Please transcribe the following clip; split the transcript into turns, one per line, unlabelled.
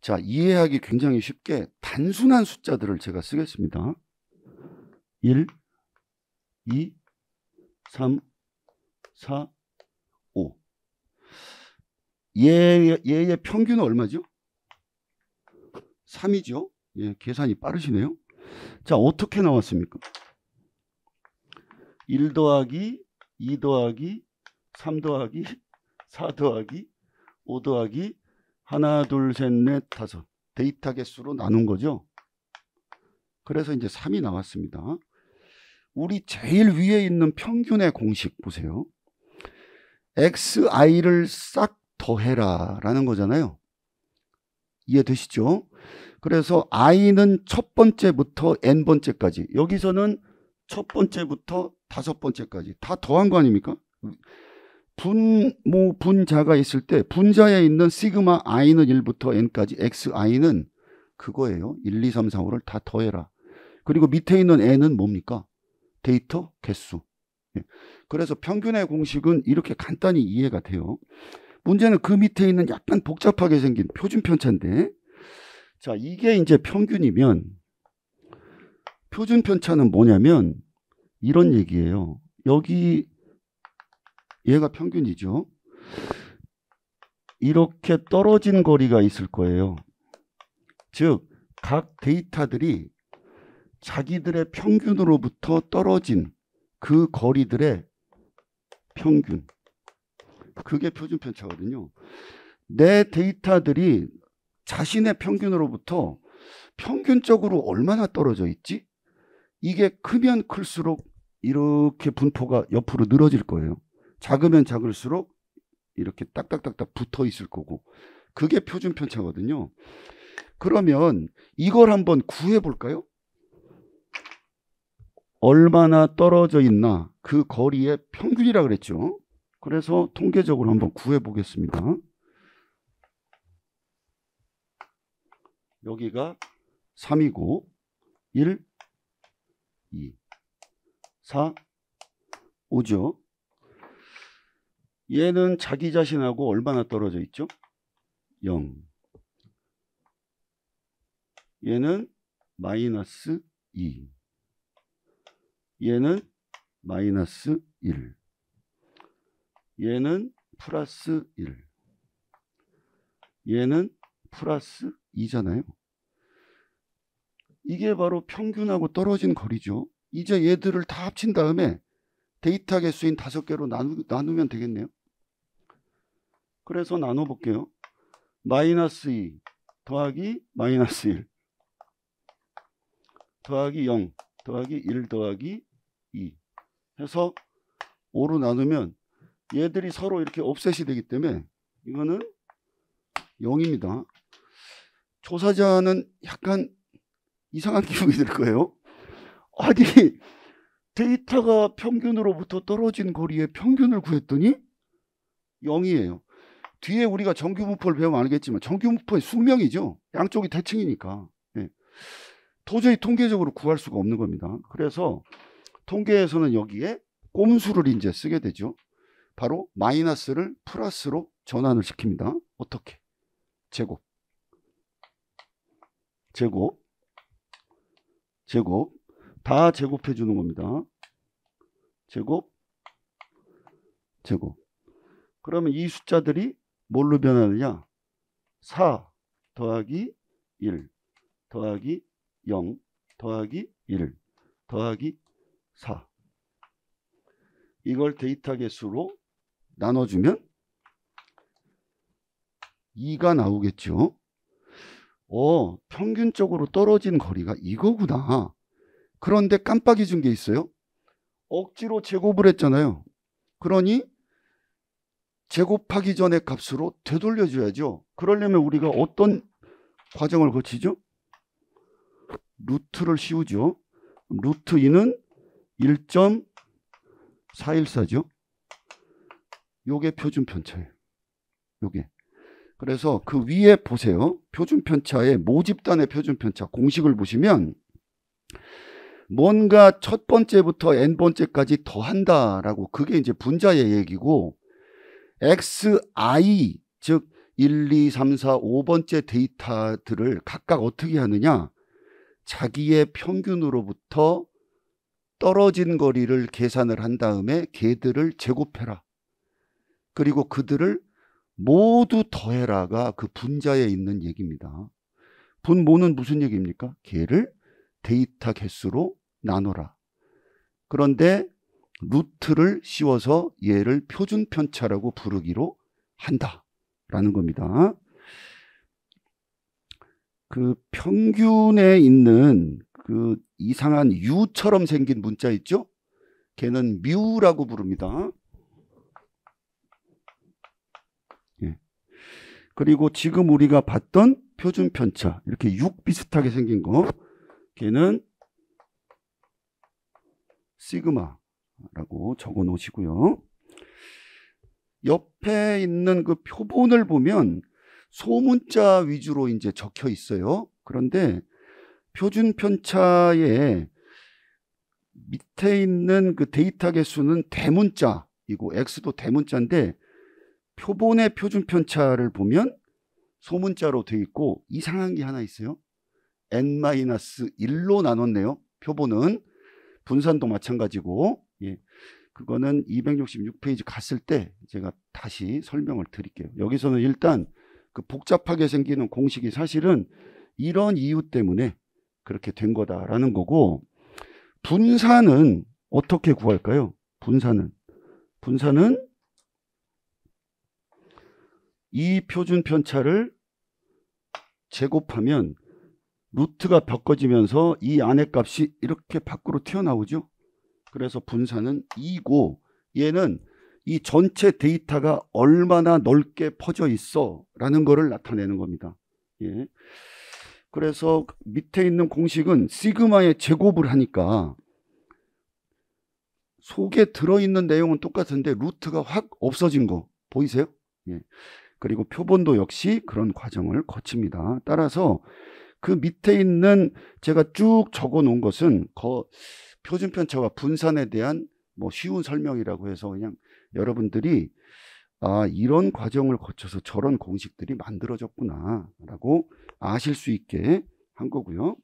자, 이해하기 굉장히 쉽게 단순한 숫자들을 제가 쓰겠습니다. 1, 2, 3, 4, 5. 얘, 얘의 평균은 얼마죠? 3이죠? 예, 계산이 빠르시네요. 자, 어떻게 나왔습니까? 1 더하기, 2 더하기, 3 더하기, 4 더하기, 5 더하기, 하나, 둘, 셋, 넷, 다섯. 데이터 개수로 나눈 거죠. 그래서 이제 3이 나왔습니다. 우리 제일 위에 있는 평균의 공식 보세요. xi를 싹 더해라 라는 거잖아요. 이해되시죠? 그래서 i는 첫 번째부터 n번째까지 여기서는 첫 번째부터 다섯 번째까지 다 더한 거 아닙니까? 분모 분자가 있을 때 분자에 있는 시그마 i는 1부터 n까지 x i는 그거예요. 1, 2, 3, 4, 5를 다 더해라. 그리고 밑에 있는 n은 뭡니까? 데이터 개수. 예. 그래서 평균의 공식은 이렇게 간단히 이해가 돼요. 문제는 그 밑에 있는 약간 복잡하게 생긴 표준 편차인데 자 이게 이제 평균이면 표준 편차는 뭐냐면 이런 얘기예요. 여기 얘가 평균이죠. 이렇게 떨어진 거리가 있을 거예요. 즉, 각 데이터들이 자기들의 평균으로부터 떨어진 그 거리들의 평균. 그게 표준 편차거든요. 내 데이터들이 자신의 평균으로부터 평균적으로 얼마나 떨어져 있지? 이게 크면 클수록 이렇게 분포가 옆으로 늘어질 거예요. 작으면 작을수록 이렇게 딱딱딱딱 붙어 있을 거고 그게 표준 편차거든요. 그러면 이걸 한번 구해 볼까요? 얼마나 떨어져 있나 그 거리의 평균이라 그랬죠. 그래서 통계적으로 한번 구해 보겠습니다. 여기가 3이고 1, 2, 4, 5죠. 얘는 자기 자신하고 얼마나 떨어져 있죠? 0. 얘는 마이너스 2. 얘는 마이너스 1. 얘는 플러스 1. 얘는 플러스 2잖아요. 이게 바로 평균하고 떨어진 거리죠. 이제 얘들을 다 합친 다음에 데이터 개수인 5 개로 나누, 나누면 되겠네요. 그래서 나눠볼게요. 마이너스 2 더하기 마이너스 1 더하기 0 더하기 1 더하기 2 해서 5로 나누면 얘들이 서로 이렇게 옵셋이 되기 때문에 이거는 0입니다. 조사자는 약간 이상한 기분이 들 거예요. 아니 데이터가 평균으로부터 떨어진 거리의 평균을 구했더니 0이에요. 뒤에 우리가 정규무포를 배우면 알겠지만 정규무포의 숙명이죠. 양쪽이 대칭이니까. 예. 도저히 통계적으로 구할 수가 없는 겁니다. 그래서 통계에서는 여기에 꼼수를 이제 쓰게 되죠. 바로 마이너스를 플러스로 전환을 시킵니다. 어떻게? 제곱. 제곱. 제곱. 다 제곱해 주는 겁니다. 제곱. 제곱. 그러면 이 숫자들이 뭘로 변하느냐? 4 더하기 1 더하기 0 더하기 1 더하기 4 이걸 데이터 개수로 나눠주면 2가 나오겠죠. 어, 평균적으로 떨어진 거리가 이거구나. 그런데 깜빡이 준 게 있어요. 억지로 제곱을 했잖아요. 그러니 제곱하기 전의 값으로 되돌려줘야죠. 그러려면 우리가 어떤 과정을 거치죠? 루트를 씌우죠. 루트 2는 1.414죠. 요게 표준 편차예요. 요게. 그래서 그 위에 보세요. 표준 편차의 모집단의 표준 편차 공식을 보시면 뭔가 첫 번째부터 n번째까지 더한다라고 그게 이제 분자의 얘기고 XI 즉 1, 2, 3, 4, 5번째 데이터들을 각각 어떻게 하느냐? 자기의 평균으로부터 떨어진 거리를 계산을 한 다음에 개들을 제곱해라. 그리고 그들을 모두 더해라가 그 분자에 있는 얘기입니다. 분모는 무슨 얘기입니까? 개를 데이터 개수로 나눠라. 그런데 루트를 씌워서 얘를 표준 편차라고 부르기로 한다라는 겁니다. 그 평균에 있는 그 이상한 유처럼 생긴 문자 있죠? 걔는 뮤라고 부릅니다. 예. 그리고 지금 우리가 봤던 표준 편차 이렇게 6 비슷하게 생긴 거 걔는 시그마 라고 적어 놓으시고요. 옆에 있는 그 표본을 보면 소문자 위주로 이제 적혀 있어요. 그런데 표준 편차에 밑에 있는 그 데이터 개수는 대문자이고 x도 대문자인데 표본의 표준 편차를 보면 소문자로 돼 있고 이상한 게 하나 있어요. n-1로 나눴네요. 표본은 분산도 마찬가지고 예. 그거는 266페이지 갔을 때 제가 다시 설명을 드릴게요. 여기서는 일단 그 복잡하게 생기는 공식이 사실은 이런 이유 때문에 그렇게 된 거다라는 거고 분산은 어떻게 구할까요? 분산은 분산은 이 표준 편차를 제곱하면 루트가 바꿔지면서 이 안의 값이 이렇게 밖으로 튀어나오죠. 그래서 분산은 2고 얘는 이 전체 데이터가 얼마나 넓게 퍼져 있어 라는 거를 나타내는 겁니다. 예. 그래서 밑에 있는 공식은 시그마의 제곱을 하니까 속에 들어있는 내용은 똑같은데 루트가 확 없어진 거 보이세요? 예. 그리고 표본도 역시 그런 과정을 거칩니다. 따라서 그 밑에 있는 제가 쭉 적어 놓은 것은 거, 표준 편차와 분산에 대한 뭐 쉬운 설명이라고 해서 그냥 여러분들이 아, 이런 과정을 거쳐서 저런 공식들이 만들어졌구나라고 아실 수 있게 한 거고요.